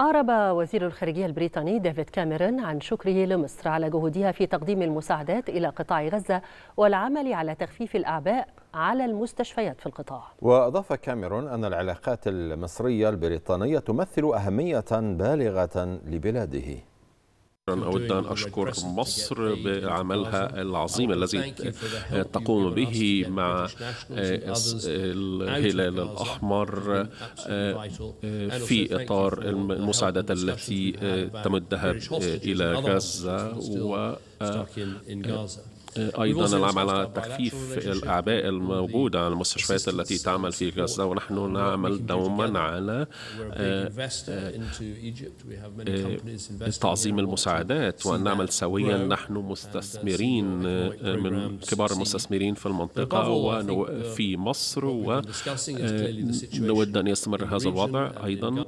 أعرب وزير الخارجية البريطاني ديفيد كاميرون عن شكره لمصر على جهودها في تقديم المساعدات إلى قطاع غزة والعمل على تخفيف الأعباء على المستشفيات في القطاع وأضاف كاميرون أن العلاقات المصرية البريطانية تمثل أهمية بالغة لبلاده أود أن أشكر مصر بعملها العظيم الذي تقوم به مع آه، آه، الهلال الأحمر آه، في إطار المساعدات التي تمدها إلى غزة و آه، أيضا العمل على تخفيف الأعباء الموجودة على المستشفيات التي تعمل في غزة ونحن نعمل دوما على آه، آه، تعظيم المساعدات وأن نعمل سويا نحن uh, مستثمرين من كبار المستثمرين في المنطقة وفي uh, مصر ونود أن يستمر هذا الوضع أيضا